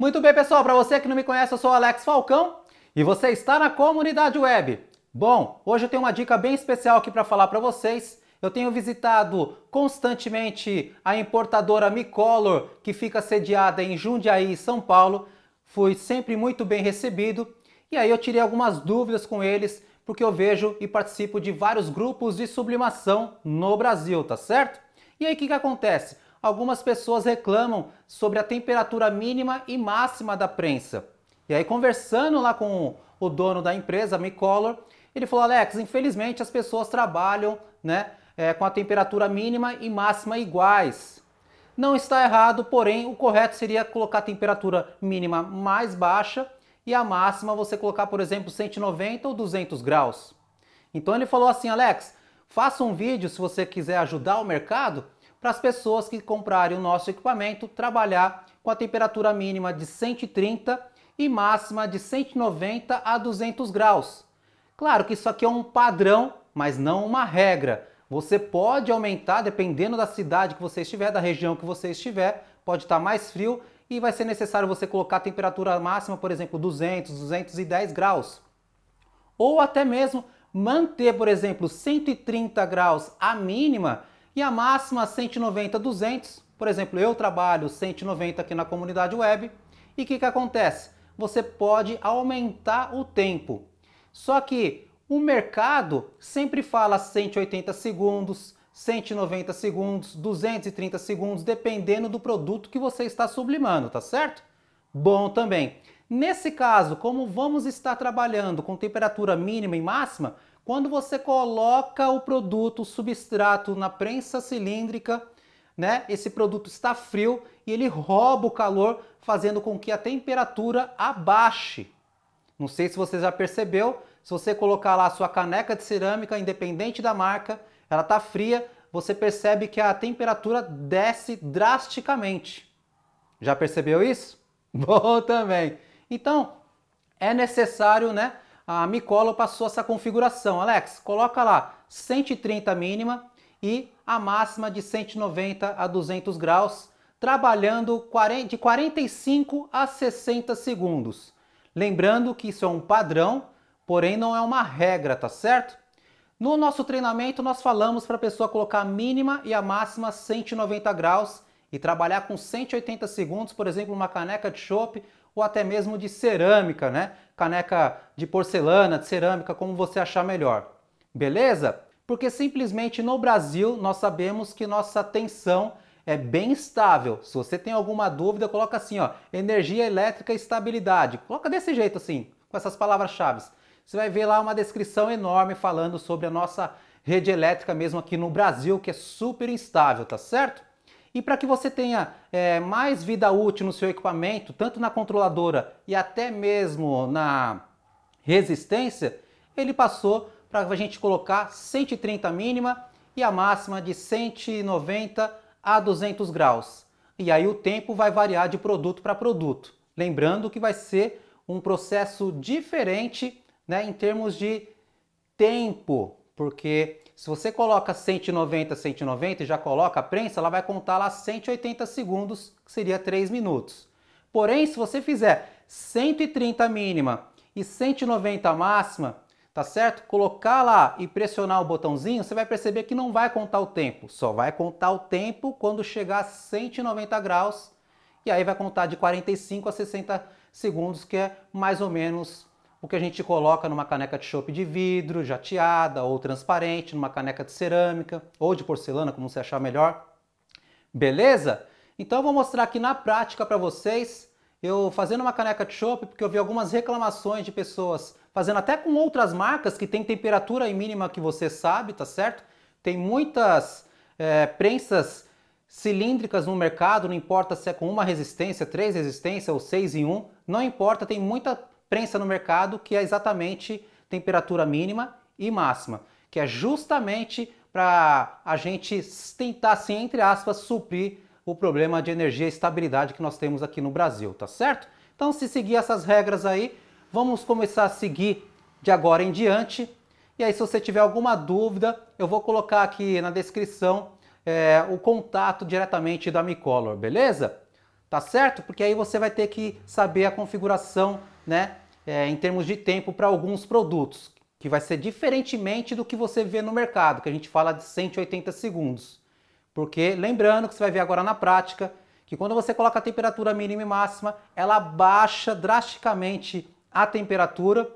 Muito bem, pessoal, para você que não me conhece, eu sou Alex Falcão e você está na comunidade web. Bom, hoje eu tenho uma dica bem especial aqui para falar para vocês. Eu tenho visitado constantemente a importadora Micolor, que fica sediada em Jundiaí, São Paulo. Fui sempre muito bem recebido e aí eu tirei algumas dúvidas com eles, porque eu vejo e participo de vários grupos de sublimação no Brasil, tá certo? E aí o que, que acontece? algumas pessoas reclamam sobre a temperatura mínima e máxima da prensa. E aí, conversando lá com o dono da empresa, Micolor, ele falou: Alex, infelizmente as pessoas trabalham né, é, com a temperatura mínima e máxima iguais. Não está errado, porém, o correto seria colocar a temperatura mínima mais baixa e a máxima você colocar, por exemplo, 190 ou 200 graus. Então ele falou assim: Alex, faça um vídeo se você quiser ajudar o mercado para as pessoas que comprarem o nosso equipamento trabalhar com a temperatura mínima de 130 e máxima de 190 a 200 graus. Claro que isso aqui é um padrão, mas não uma regra. Você pode aumentar dependendo da cidade que você estiver, da região que você estiver, pode estar tá mais frio e vai ser necessário você colocar a temperatura máxima, por exemplo, 200, 210 graus. Ou até mesmo manter, por exemplo, 130 graus a mínima e a máxima 190, 200, por exemplo, eu trabalho 190 aqui na comunidade web, e o que, que acontece? Você pode aumentar o tempo. Só que o mercado sempre fala 180 segundos, 190 segundos, 230 segundos, dependendo do produto que você está sublimando, tá certo? Bom também. Nesse caso, como vamos estar trabalhando com temperatura mínima e máxima, quando você coloca o produto, o substrato na prensa cilíndrica, né, esse produto está frio e ele rouba o calor, fazendo com que a temperatura abaixe. Não sei se você já percebeu, se você colocar lá a sua caneca de cerâmica, independente da marca, ela está fria, você percebe que a temperatura desce drasticamente. Já percebeu isso? Bom também. Então, é necessário, né, a Micola passou essa configuração. Alex, coloca lá 130 mínima e a máxima de 190 a 200 graus, trabalhando de 45 a 60 segundos. Lembrando que isso é um padrão, porém não é uma regra, tá certo? No nosso treinamento, nós falamos para a pessoa colocar a mínima e a máxima 190 graus e trabalhar com 180 segundos, por exemplo, uma caneca de chope, ou até mesmo de cerâmica, né? Caneca de porcelana, de cerâmica, como você achar melhor. Beleza? Porque simplesmente no Brasil nós sabemos que nossa tensão é bem estável. Se você tem alguma dúvida, coloca assim, ó, energia elétrica estabilidade. Coloca desse jeito assim, com essas palavras-chave. Você vai ver lá uma descrição enorme falando sobre a nossa rede elétrica mesmo aqui no Brasil, que é super instável, tá certo? E para que você tenha é, mais vida útil no seu equipamento, tanto na controladora e até mesmo na resistência, ele passou para a gente colocar 130 mínima e a máxima de 190 a 200 graus. E aí o tempo vai variar de produto para produto. Lembrando que vai ser um processo diferente né, em termos de tempo, porque se você coloca 190, 190 e já coloca a prensa, ela vai contar lá 180 segundos, que seria 3 minutos. Porém, se você fizer 130 mínima e 190 máxima, tá certo? Colocar lá e pressionar o botãozinho, você vai perceber que não vai contar o tempo, só vai contar o tempo quando chegar a 190 graus, e aí vai contar de 45 a 60 segundos, que é mais ou menos o que a gente coloca numa caneca de chope de vidro, jateada ou transparente, numa caneca de cerâmica ou de porcelana, como você achar melhor. Beleza? Então eu vou mostrar aqui na prática para vocês, eu fazendo uma caneca de chope, porque eu vi algumas reclamações de pessoas fazendo até com outras marcas que tem temperatura mínima que você sabe, tá certo? Tem muitas é, prensas cilíndricas no mercado, não importa se é com uma resistência, três resistências ou seis em um, não importa, tem muita prensa no mercado, que é exatamente temperatura mínima e máxima, que é justamente para a gente tentar, assim, entre aspas, suprir o problema de energia e estabilidade que nós temos aqui no Brasil, tá certo? Então, se seguir essas regras aí, vamos começar a seguir de agora em diante. E aí, se você tiver alguma dúvida, eu vou colocar aqui na descrição é, o contato diretamente da Micolor, beleza? Tá certo? Porque aí você vai ter que saber a configuração, né? é, em termos de tempo para alguns produtos, que vai ser diferentemente do que você vê no mercado, que a gente fala de 180 segundos. Porque lembrando que você vai ver agora na prática que quando você coloca a temperatura mínima e máxima, ela baixa drasticamente a temperatura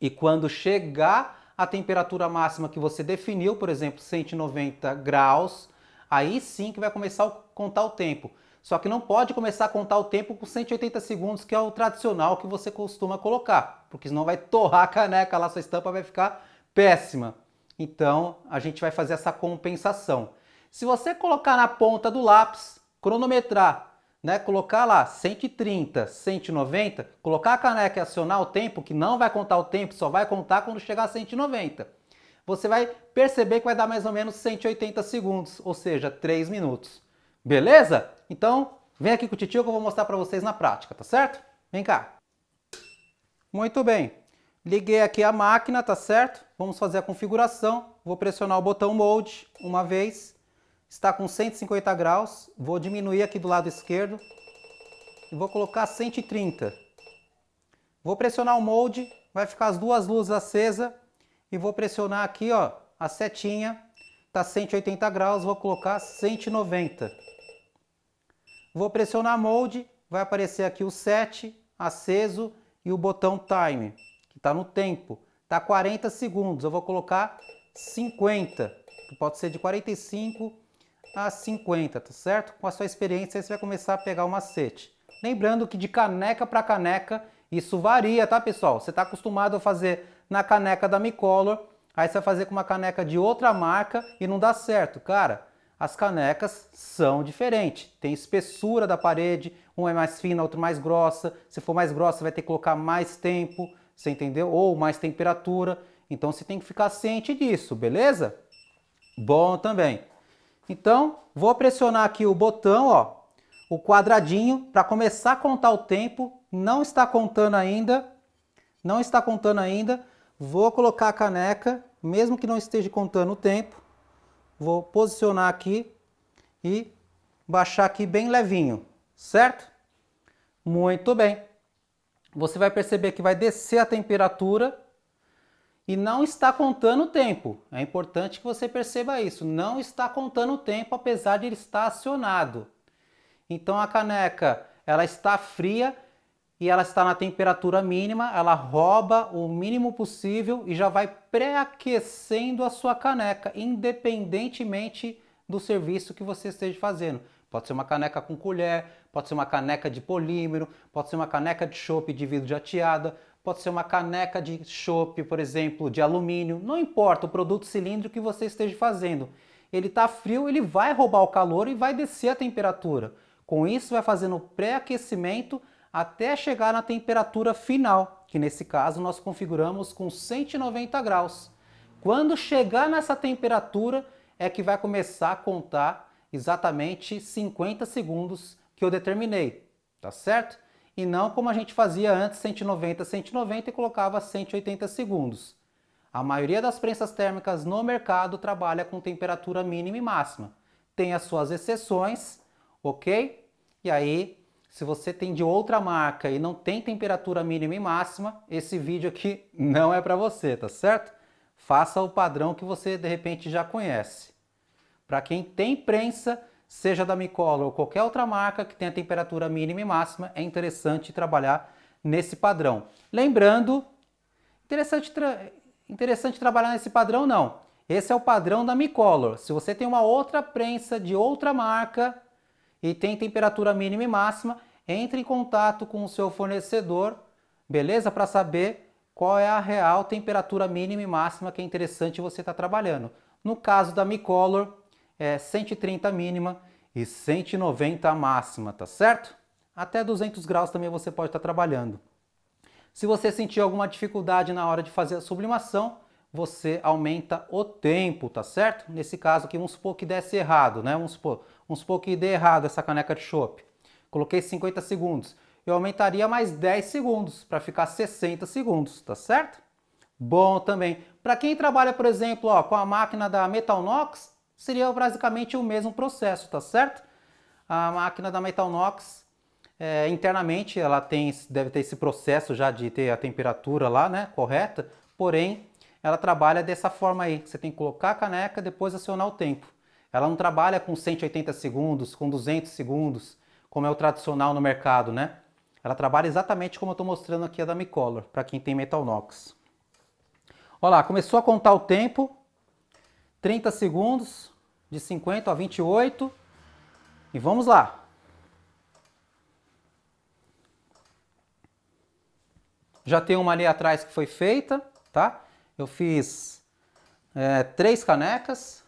e quando chegar a temperatura máxima que você definiu, por exemplo, 190 graus, aí sim que vai começar a contar o tempo. Só que não pode começar a contar o tempo com 180 segundos, que é o tradicional que você costuma colocar, porque senão vai torrar a caneca lá, sua estampa vai ficar péssima. Então a gente vai fazer essa compensação. Se você colocar na ponta do lápis, cronometrar, né, colocar lá 130, 190, colocar a caneca e acionar o tempo, que não vai contar o tempo, só vai contar quando chegar a 190. Você vai perceber que vai dar mais ou menos 180 segundos, ou seja, 3 minutos. Beleza? Então, vem aqui com o titio que eu vou mostrar para vocês na prática, tá certo? Vem cá. Muito bem. Liguei aqui a máquina, tá certo? Vamos fazer a configuração. Vou pressionar o botão molde uma vez. Está com 150 graus. Vou diminuir aqui do lado esquerdo. E vou colocar 130. Vou pressionar o molde. Vai ficar as duas luzes acesas. E vou pressionar aqui, ó, a setinha. Está 180 graus. Vou colocar 190. Vou pressionar molde, vai aparecer aqui o set aceso e o botão Time, que está no tempo. Está 40 segundos, eu vou colocar 50, que pode ser de 45 a 50, tá certo? Com a sua experiência, você vai começar a pegar o macete. Lembrando que de caneca para caneca, isso varia, tá pessoal? Você está acostumado a fazer na caneca da Micolor, aí você vai fazer com uma caneca de outra marca e não dá certo, cara. As canecas são diferentes, tem espessura da parede, uma é mais fina, outra mais grossa. Se for mais grossa, vai ter que colocar mais tempo, você entendeu? Ou mais temperatura. Então você tem que ficar ciente disso, beleza? Bom também. Então, vou pressionar aqui o botão, ó, o quadradinho, para começar a contar o tempo. Não está contando ainda, não está contando ainda. Vou colocar a caneca, mesmo que não esteja contando o tempo. Vou posicionar aqui e baixar aqui bem levinho, certo? Muito bem. Você vai perceber que vai descer a temperatura e não está contando o tempo. É importante que você perceba isso. Não está contando o tempo, apesar de ele estar acionado. Então a caneca ela está fria e ela está na temperatura mínima, ela rouba o mínimo possível e já vai pré-aquecendo a sua caneca, independentemente do serviço que você esteja fazendo. Pode ser uma caneca com colher, pode ser uma caneca de polímero, pode ser uma caneca de chope de vidro jateada, pode ser uma caneca de chope, por exemplo, de alumínio, não importa o produto cilíndrico que você esteja fazendo. Ele está frio, ele vai roubar o calor e vai descer a temperatura. Com isso, vai fazendo pré-aquecimento até chegar na temperatura final, que nesse caso nós configuramos com 190 graus. Quando chegar nessa temperatura é que vai começar a contar exatamente 50 segundos que eu determinei, tá certo? E não como a gente fazia antes 190, 190 e colocava 180 segundos. A maioria das prensas térmicas no mercado trabalha com temperatura mínima e máxima. Tem as suas exceções, ok? E aí se você tem de outra marca e não tem temperatura mínima e máxima, esse vídeo aqui não é para você, tá certo? Faça o padrão que você de repente já conhece. Para quem tem prensa, seja da Micola ou qualquer outra marca que tenha temperatura mínima e máxima, é interessante trabalhar nesse padrão. Lembrando, interessante, tra interessante trabalhar nesse padrão não. Esse é o padrão da Micolor. Se você tem uma outra prensa de outra marca, e tem temperatura mínima e máxima, entre em contato com o seu fornecedor, beleza? Para saber qual é a real temperatura mínima e máxima que é interessante você estar tá trabalhando. No caso da Micolor, é 130 mínima e 190 máxima, tá certo? Até 200 graus também você pode estar tá trabalhando. Se você sentir alguma dificuldade na hora de fazer a sublimação, você aumenta o tempo, tá certo? Nesse caso aqui, vamos supor que desse errado, né? Vamos supor, vamos supor que dê errado essa caneca de chopp. Coloquei 50 segundos. Eu aumentaria mais 10 segundos para ficar 60 segundos, tá certo? Bom também. Para quem trabalha, por exemplo, ó, com a máquina da Metalnox, seria basicamente o mesmo processo, tá certo? A máquina da Metalnox, é, internamente, ela tem, deve ter esse processo já de ter a temperatura lá, né, correta, porém ela trabalha dessa forma aí. Você tem que colocar a caneca, depois acionar o tempo. Ela não trabalha com 180 segundos, com 200 segundos, como é o tradicional no mercado, né? Ela trabalha exatamente como eu estou mostrando aqui a da Micolor, para quem tem metal Nox. Olha lá, começou a contar o tempo, 30 segundos, de 50 a 28, e vamos lá. Já tem uma ali atrás que foi feita, tá? eu fiz é, três canecas.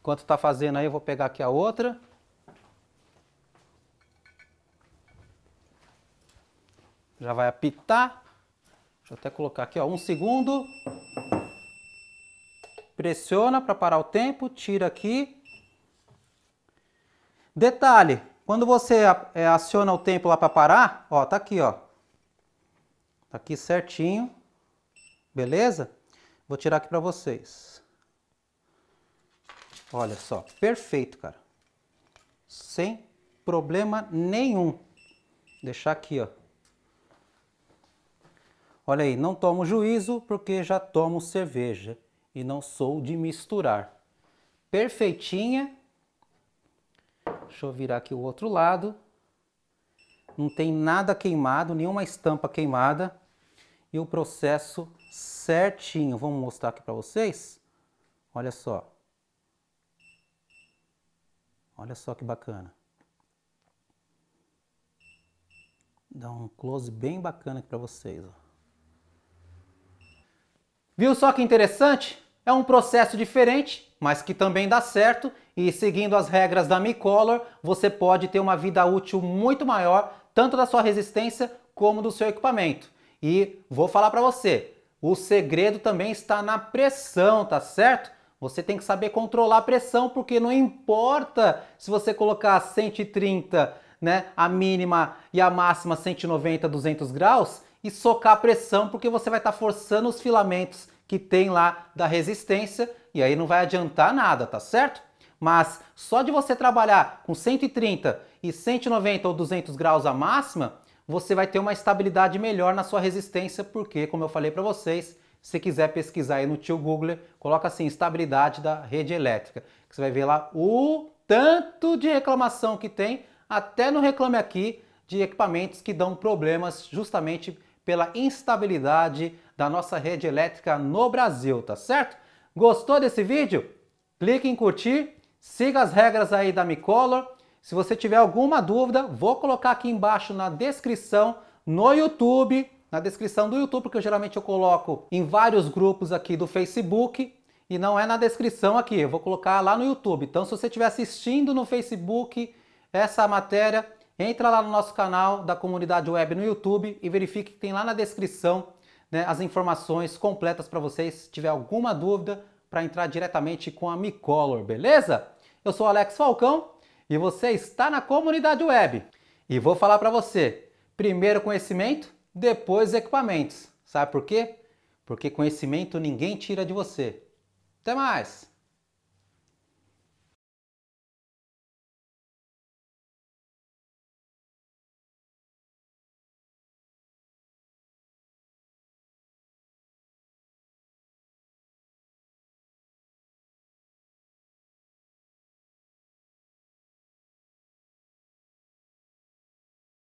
Enquanto está fazendo aí, eu vou pegar aqui a outra. Já vai apitar. Deixa eu até colocar aqui, ó, um segundo. Pressiona para parar o tempo, tira aqui. Detalhe, quando você é, aciona o tempo lá para parar, ó, tá aqui, ó. Tá aqui certinho. Beleza? Vou tirar aqui para vocês. Olha só, perfeito, cara. Sem problema nenhum. Vou deixar aqui, ó. Olha aí, não tomo juízo porque já tomo cerveja e não sou de misturar. Perfeitinha. Deixa eu virar aqui o outro lado. Não tem nada queimado, nenhuma estampa queimada e o processo certinho. Vamos mostrar aqui para vocês? Olha só. Olha só que bacana. Dá um close bem bacana aqui para vocês. Ó. Viu só que interessante? É um processo diferente, mas que também dá certo. E seguindo as regras da Micolor, você pode ter uma vida útil muito maior, tanto da sua resistência como do seu equipamento. E vou falar para você, o segredo também está na pressão, tá certo? Você tem que saber controlar a pressão, porque não importa se você colocar 130, né, a mínima e a máxima 190, 200 graus e socar a pressão, porque você vai estar tá forçando os filamentos que tem lá da resistência e aí não vai adiantar nada, tá certo? Mas só de você trabalhar com 130 e 190 ou 200 graus a máxima, você vai ter uma estabilidade melhor na sua resistência, porque, como eu falei para vocês, se quiser pesquisar aí no tio Google, coloca assim, estabilidade da rede elétrica, que você vai ver lá o tanto de reclamação que tem, até no Reclame Aqui, de equipamentos que dão problemas justamente pela instabilidade da nossa rede elétrica no Brasil, tá certo? Gostou desse vídeo? Clique em curtir, siga as regras aí da Micolor, se você tiver alguma dúvida, vou colocar aqui embaixo na descrição, no YouTube, na descrição do YouTube, porque eu, geralmente eu coloco em vários grupos aqui do Facebook e não é na descrição aqui, eu vou colocar lá no YouTube. Então, se você estiver assistindo no Facebook essa matéria, entra lá no nosso canal da comunidade web no YouTube e verifique que tem lá na descrição né, as informações completas para vocês, se tiver alguma dúvida, para entrar diretamente com a Micolor, beleza? Eu sou Alex Falcão e você está na comunidade web. E vou falar para você: primeiro conhecimento, depois equipamentos. Sabe por quê? Porque conhecimento ninguém tira de você. Até mais!